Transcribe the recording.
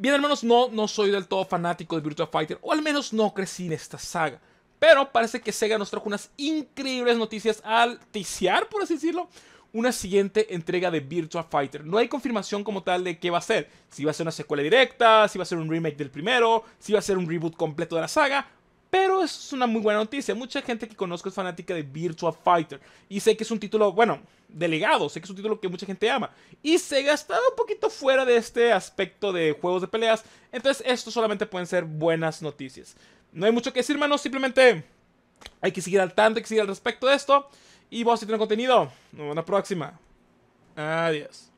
Bien, hermanos, no, no soy del todo fanático de Virtua Fighter, o al menos no crecí en esta saga. Pero parece que Sega nos trajo unas increíbles noticias al ticiar, por así decirlo, una siguiente entrega de Virtua Fighter. No hay confirmación como tal de qué va a ser. Si va a ser una secuela directa, si va a ser un remake del primero, si va a ser un reboot completo de la saga, pero eso es una muy buena noticia. Mucha gente que conozco es fanática de Virtua Fighter. Y sé que es un título, bueno, delegado. Sé que es un título que mucha gente ama. Y ha está un poquito fuera de este aspecto de juegos de peleas. Entonces, esto solamente pueden ser buenas noticias. No hay mucho que decir, hermanos. Simplemente hay que seguir al tanto, hay que seguir al respecto de esto. Y vos si tienes contenido. Nos vemos la próxima. Adiós.